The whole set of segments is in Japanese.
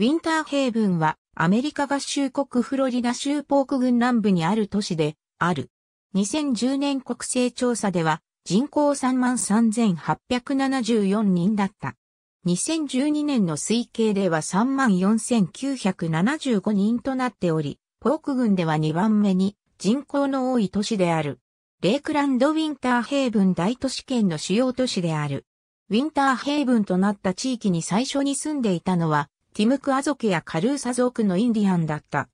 ウィンターヘイブンはアメリカ合衆国フロリダ州ポーク郡南部にある都市である。2010年国勢調査では人口33,874人だった。2012年の推計では34,975人となっており、ポーク郡では2番目に人口の多い都市である。レイクランドウィンターヘイブン大都市圏の主要都市である。ウィンターヘイブンとなった地域に最初に住んでいたのはティムクア族やカルーサ族のインディアンだった。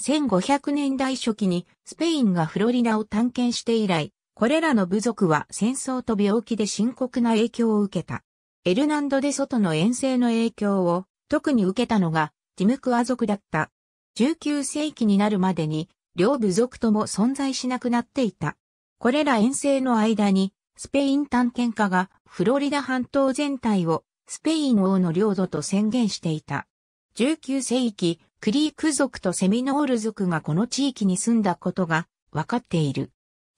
1500年代初期にスペインがフロリダを探検して以来、これらの部族は戦争と病気で深刻な影響を受けた。エルナンド・デ・ソトの遠征の影響を特に受けたのがティムクア族だった。19世紀になるまでに両部族とも存在しなくなっていた。これら遠征の間にスペイン探検家がフロリダ半島全体をスペイン王の領土と宣言していた。19世紀、クリーク族とセミノール族がこの地域に住んだことが分かっている。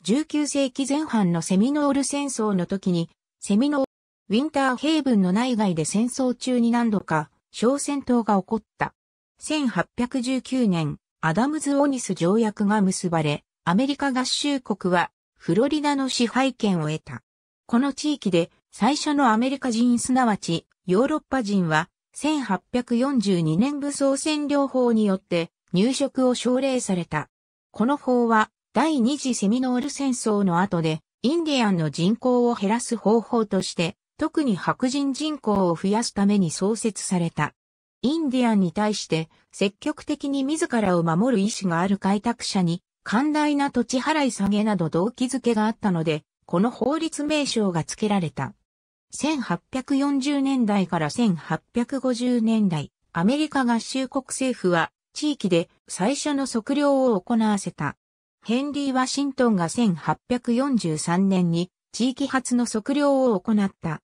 19世紀前半のセミノール戦争の時に、セミノール、ウィンターヘイブンの内外で戦争中に何度か小戦闘が起こった。1819年、アダムズ・オニス条約が結ばれ、アメリカ合衆国はフロリダの支配権を得た。この地域で最初のアメリカ人すなわちヨーロッパ人は1842年武装占領法によって入植を奨励された。この法は第二次セミノール戦争の後でインディアンの人口を減らす方法として特に白人人口を増やすために創設された。インディアンに対して積極的に自らを守る意思がある開拓者に寛大な土地払い下げなど動機づけがあったので、この法律名称が付けられた。1840年代から1850年代、アメリカ合衆国政府は地域で最初の測量を行わせた。ヘンリー・ワシントンが1843年に地域発の測量を行った。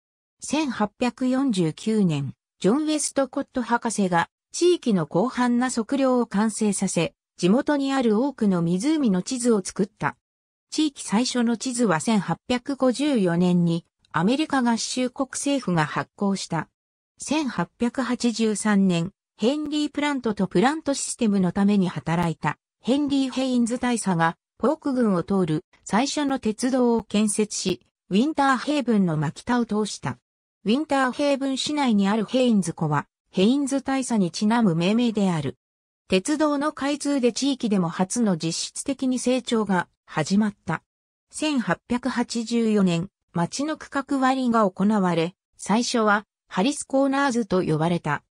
1849年、ジョン・ウェストコット博士が地域の広範な測量を完成させ、地元にある多くの湖の地図を作った。地域最初の地図は1854年にアメリカ合衆国政府が発行した。1883年、ヘンリー・プラントとプラントシステムのために働いたヘンリー・ヘインズ大佐がポーク郡を通る最初の鉄道を建設し、ウィンターヘイブンの巻田を通した。ウィンターヘイブン市内にあるヘインズ湖は、ヘインズ大佐にちなむ命名である。鉄道の開通で地域でも初の実質的に成長が始まった。1884年、町の区画割りが行われ、最初はハリスコーナーズと呼ばれた。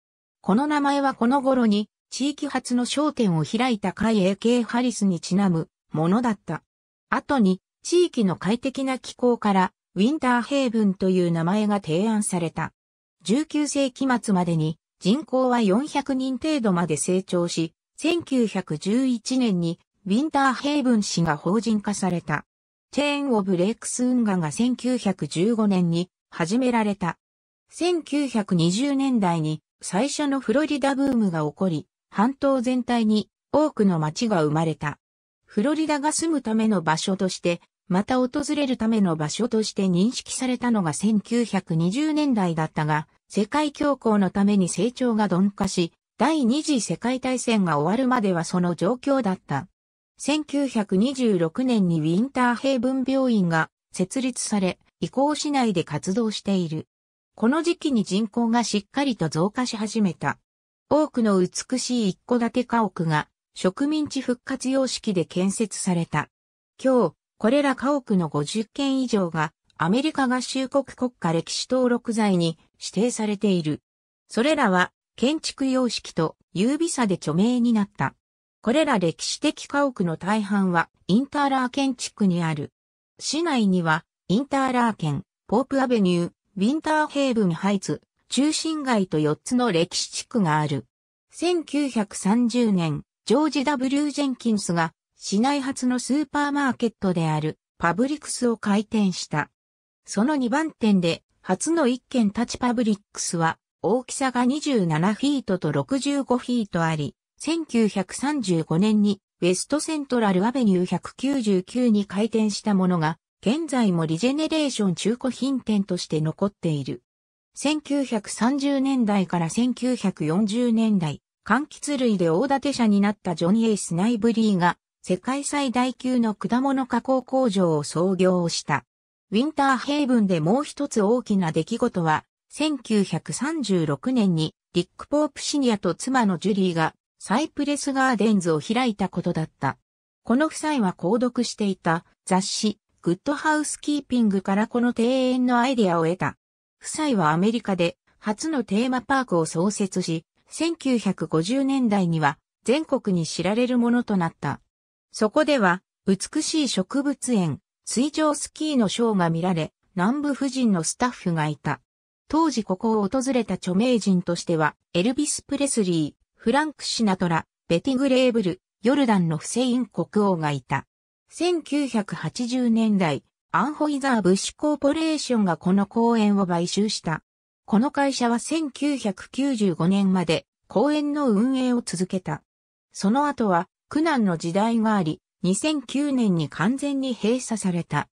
この名前はこの頃に地域発の商店を開いた海 AK ハリスにちなむものだった。後に地域の快適な気候からウィンターヘイブンという名前が提案された。19世紀末までに人口は400人程度まで成長し、1911年にウィンターヘイブン市が法人化された。チェーン・オブ・レイクス・運河が1915年に始められた。1920年代に最初のフロリダブームが起こり、半島全体に多くの町が生まれた。フロリダが住むための場所として、また訪れるための場所として認識されたのが1920年代だったが、世界恐慌のために成長が鈍化し、第二次世界大戦が終わるまではその状況だった。1926年にウィンターヘイブン病院が設立され、移行市内で活動している。この時期に人口がしっかりと増加し始めた。多くの美しい一戸建て家屋が植民地復活様式で建設された。今日、これら家屋の50件以上がアメリカ合衆国国家歴史登録財に指定されている。それらは建築様式と優美さで著名になった。これら歴史的家屋の大半はインターラー県地区にある。市内にはインターラー県、ポープアベニュー、ウィンターヘイブンハイツ、中心街と4つの歴史地区がある。1930年、ジョージ・ W・ ジェンキンスが市内初のスーパーマーケットであるパブリクスを開店した。その2番店で初の1軒立ちパブリックスは大きさが27フィートと65フィートあり、1935年にウェストセントラルアベニュー199に開店したものが、現在もリジェネレーション中古品店として残っている。1930年代から1940年代、柑橘類で大立て社になったジョニー・エスナイブリーが、世界最大級の果物加工工場を創業した。ウィンターヘイブンでもう一つ大きな出来事は、1936年に、リック・ポープシニアと妻のジュリーが、サイプレスガーデンズを開いたことだった。この夫妻は購読していた雑誌グッドハウスキーピングからこの庭園のアイデアを得た。夫妻はアメリカで初のテーマパークを創設し、1950年代には全国に知られるものとなった。そこでは美しい植物園、水上スキーのショーが見られ、南部夫人のスタッフがいた。当時ここを訪れた著名人としては、エルビス・プレスリー、フランク・シナトラ、ベティ・グレーブル、ヨルダンのフセイン国王がいた。1980年代、アンホイザー・ブッシュ・コーポレーションがこの公園を買収した。この会社は1995年まで公園の運営を続けた。その後は苦難の時代があり、2009年に完全に閉鎖された。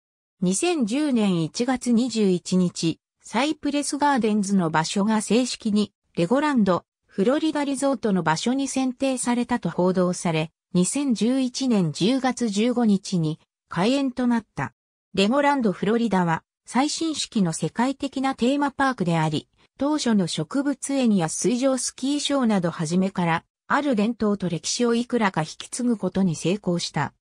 2010年1月21日、サイプレスガーデンズの場所が正式にレゴランドフロリダリゾートの場所に選定されたと報道され、2011年10月15日に開園となった。レゴランドフロリダは最新式の世界的なテーマパークであり、当初の植物園や水上スキーショーなどはじめから、ある伝統と歴史をいくらか引き継ぐことに成功した。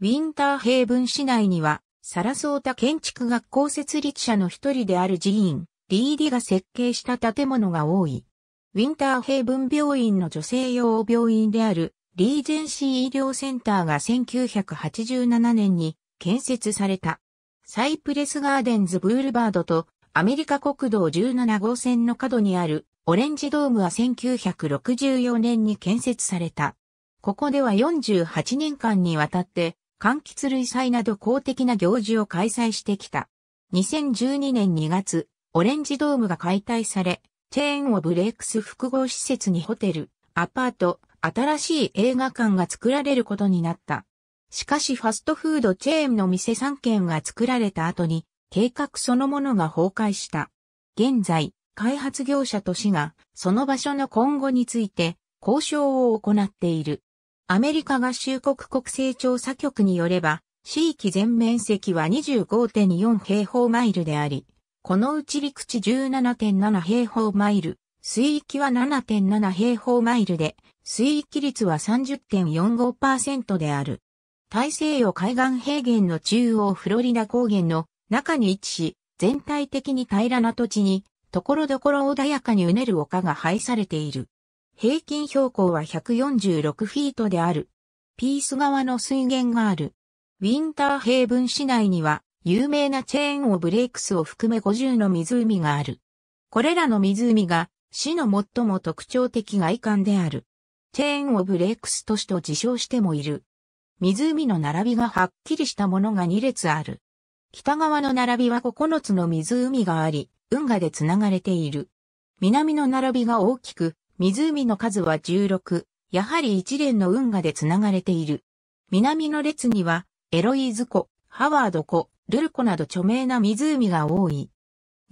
ウィンターヘイブン市内には、サラソータ建築学校設立者の一人である寺院、リーディが設計した建物が多い。ウィンターヘイブン病院の女性用病院であるリージェンシー医療センターが1987年に建設された。サイプレスガーデンズブールバードとアメリカ国道17号線の角にあるオレンジドームは1964年に建設された。ここでは48年間にわたって柑橘類祭など公的な行事を開催してきた。2012年2月、オレンジドームが解体され、チェーンオブレックス複合施設にホテル、アパート、新しい映画館が作られることになった。しかしファストフードチェーンの店3軒が作られた後に、計画そのものが崩壊した。現在、開発業者と市が、その場所の今後について、交渉を行っている。アメリカ合衆国国勢調査局によれば、地域全面積は25.4平方マイルであり、このうち陸地17.7平方マイル、水域は7.7平方マイルで、水域率は30.45%である。大西洋海岸平原の中央フロリダ高原の中に位置し、全体的に平らな土地に、ところどころ穏やかにうねる丘が配されている。平均標高は146フィートである。ピース川の水源がある。ウィンターヘイブン市内には有名なチェーンオブレイクスを含め50の湖がある。これらの湖が市の最も特徴的外観である。チェーンオブレイクス都市と自称してもいる。湖の並びがはっきりしたものが2列ある。北側の並びは9つの湖があり、運河でつながれている。南の並びが大きく、湖の数は16、やはり一連の運河でつながれている。南の列には、エロイーズ湖、ハワード湖、ルルコなど著名な湖が多い。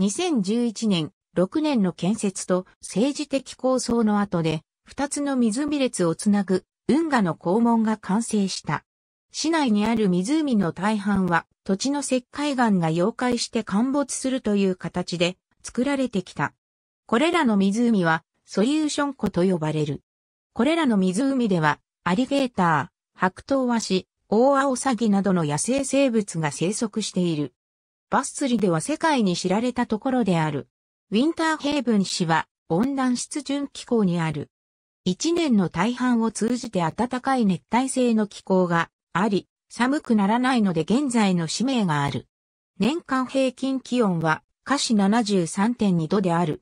2011年、6年の建設と政治的構想の後で、2つの湖列をつなぐ運河の肛門が完成した。市内にある湖の大半は土地の石灰岩が溶解して陥没するという形で作られてきた。これらの湖はソリューション湖と呼ばれる。これらの湖ではアリゲーター、白桃和紙、大青アオサギなどの野生生物が生息している。バス釣りでは世界に知られたところである。ウィンターヘイブン市は温暖湿潤気候にある。一年の大半を通じて暖かい熱帯性の気候があり、寒くならないので現在の使命がある。年間平均気温は華氏73.2度である。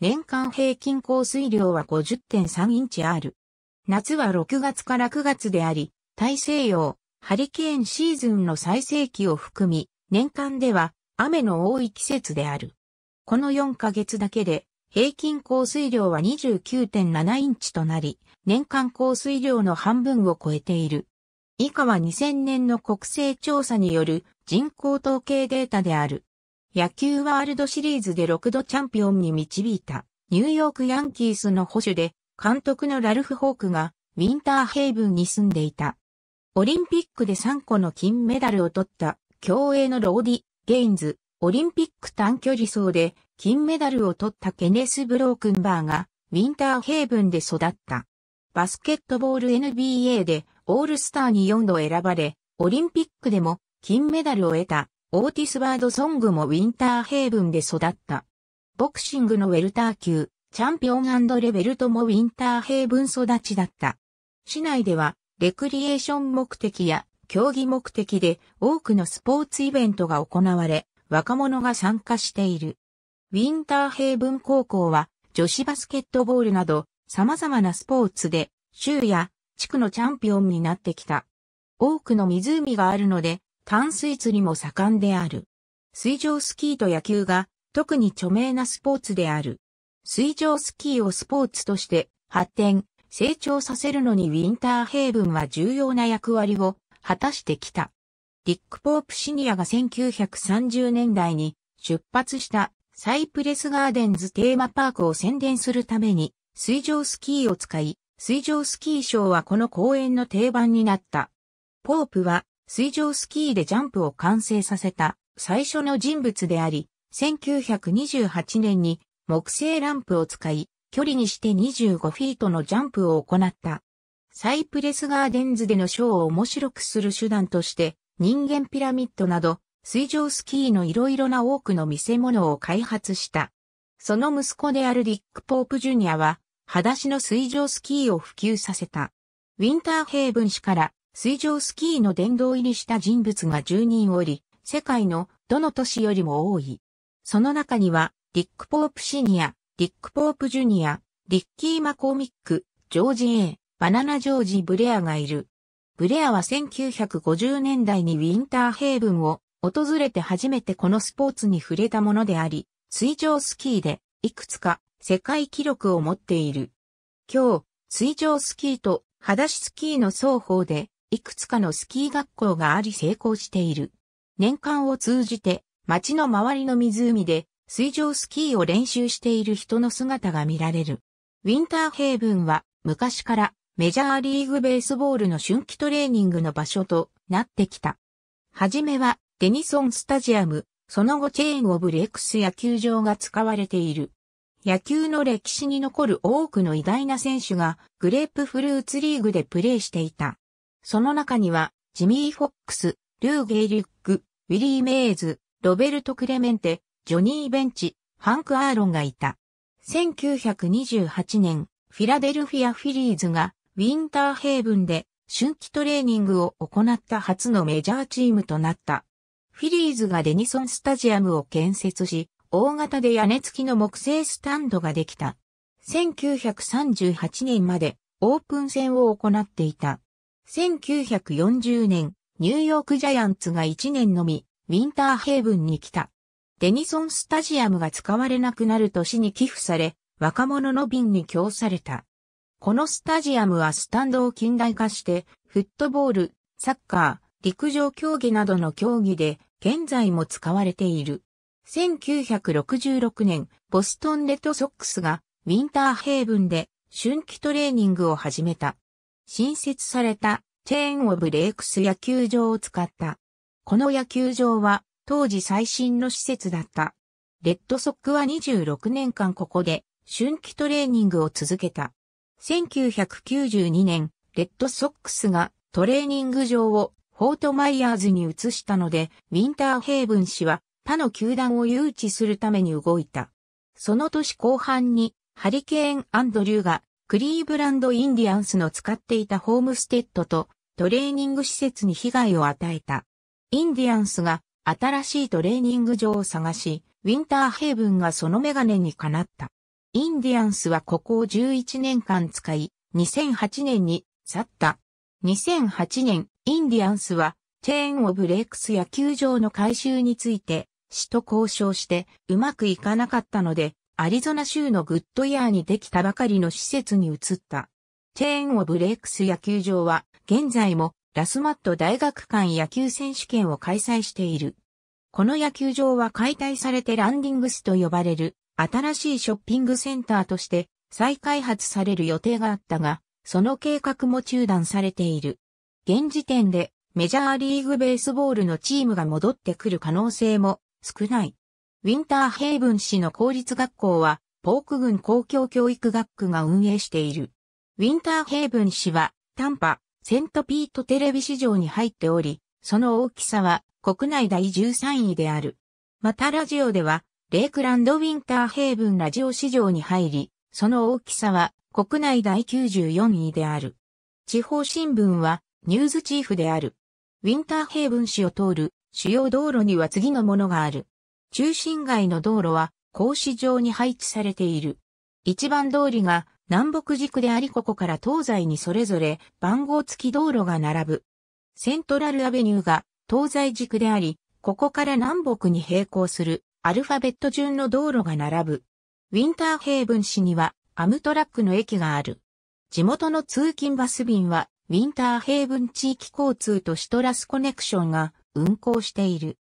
年間平均降水量は50.3インチある。夏は6月から9月であり、大西洋、ハリケーンシーズンの最盛期を含み、年間では雨の多い季節である。この4ヶ月だけで平均降水量は29.7インチとなり、年間降水量の半分を超えている。以下は2000年の国勢調査による人口統計データである。野球ワールドシリーズで6度チャンピオンに導いたニューヨークヤンキースの保守で監督のラルフ・ホークがウィンターヘイブンに住んでいた。オリンピックで3個の金メダルを取った競泳のローディ・ゲインズ、オリンピック短距離走で金メダルを取ったケネス・ブロークンバーがウィンターヘイブンで育った。バスケットボール NBA でオールスターに4度選ばれ、オリンピックでも金メダルを得たオーティス・バードソングもウィンターヘイブンで育った。ボクシングのウェルター級、チャンピオンレベルともウィンターヘイブン育ちだった。市内ではレクリエーション目的や競技目的で多くのスポーツイベントが行われ、若者が参加している。ウィンターヘイブン高校は女子バスケットボールなど様々なスポーツで州や地区のチャンピオンになってきた。多くの湖があるので淡水釣りも盛んである。水上スキーと野球が特に著名なスポーツである。水上スキーをスポーツとして発展、成長させるのにウィンターヘイブンは重要な役割を果たしてきた。ディック・ポープシニアが1930年代に出発したサイプレスガーデンズテーマパークを宣伝するために水上スキーを使い、水上スキーショーはこの公園の定番になった。ポープは水上スキーでジャンプを完成させた最初の人物であり、1928年に木製ランプを使い、距離にして25フィートのジャンプを行った。サイプレスガーデンズでのショーを面白くする手段として、人間ピラミッドなど、水上スキーの色々な多くの見せ物を開発した。その息子であるリック・ポープ・ジュニアは、裸足の水上スキーを普及させた。ウィンターヘイブン氏から水上スキーの殿堂入りした人物が10人おり、世界のどの都市よりも多い。その中には、リック・ポープ・シニア、リック・ポープ・ジュニア、リッキー・マコーミック、ジョージ・ A、バナナ・ジョージ・ブレアがいる。ブレアは1950年代にウィンターヘイブンを訪れて初めてこのスポーツに触れたものであり、水上スキーでいくつか世界記録を持っている。今日、水上スキーと裸足スキーの双方でいくつかのスキー学校があり成功している。年間を通じて街の周りの湖で水上スキーを練習している人の姿が見られる。ウィンターヘイブンは昔からメジャーリーグベースボールの春季トレーニングの場所となってきた。はじめはデニソンスタジアム、その後チェーンオブレックス野球場が使われている。野球の歴史に残る多くの偉大な選手がグレープフルーツリーグでプレーしていた。その中にはジミー・フォックス、ルー・ゲイリック、ウィリー・メイズ、ロベルト・クレメンテ、ジョニー・ベンチ、ハンク・アーロンがいた。1928年、フィラデルフィア・フィリーズがウィンターヘイブンで春季トレーニングを行った初のメジャーチームとなった。フィリーズがデニソンスタジアムを建設し、大型で屋根付きの木製スタンドができた。1938年までオープン戦を行っていた。1940年、ニューヨークジャイアンツが1年のみ、ウィンターヘイブンに来た。デニソンスタジアムが使われなくなる年に寄付され、若者の便に供された。このスタジアムはスタンドを近代化して、フットボール、サッカー、陸上競技などの競技で、現在も使われている。1966年、ボストンレッドソックスが、ウィンターヘイブンで、春季トレーニングを始めた。新設された、チェーンオブレイクス野球場を使った。この野球場は、当時最新の施設だった。レッドソックは26年間ここで春季トレーニングを続けた。1992年、レッドソックスがトレーニング場をフォートマイヤーズに移したので、ウィンターヘイブン氏は他の球団を誘致するために動いた。その年後半にハリケーン・アンドリューがクリーブランド・インディアンスの使っていたホームステッドとトレーニング施設に被害を与えた。インディアンスが新しいトレーニング場を探し、ウィンターヘイブンがそのメガネにかなった。インディアンスはここを11年間使い、2008年に去った。2008年、インディアンスは、チェーンオブレックス野球場の改修について、市と交渉して、うまくいかなかったので、アリゾナ州のグッドイヤーにできたばかりの施設に移った。チェーンオブレックス野球場は、現在もラスマット大学間野球選手権を開催している。この野球場は解体されてランディングスと呼ばれる新しいショッピングセンターとして再開発される予定があったが、その計画も中断されている。現時点でメジャーリーグベースボールのチームが戻ってくる可能性も少ない。ウィンターヘイブン市の公立学校は、ポーク郡公共教育学区が運営している。ウィンターヘイブン市は、タンパ、セントピートテレビ市場に入っており、その大きさは国内第13位である。またラジオでは、レイクランドウィンターヘイブンラジオ市場に入り、その大きさは国内第94位である。地方新聞はニューズチーフである。ウィンターヘイブン市を通る主要道路には次のものがある。中心街の道路は格子状に配置されている。一番通りが南北軸でありここから東西にそれぞれ番号付き道路が並ぶ。セントラルアベニューが東西軸であり、ここから南北に並行するアルファベット順の道路が並ぶ。ウィンターヘイブン市にはアムトラックの駅がある。地元の通勤バス便はウィンターヘイブン地域交通とシトラスコネクションが運行している。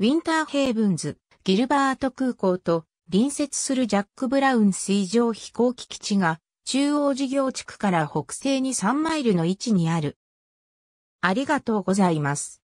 ウィンターヘイブンズ、ギルバート空港と隣接するジャック・ブラウン水上飛行機基地が中央事業地区から北西に3マイルの位置にある。ありがとうございます。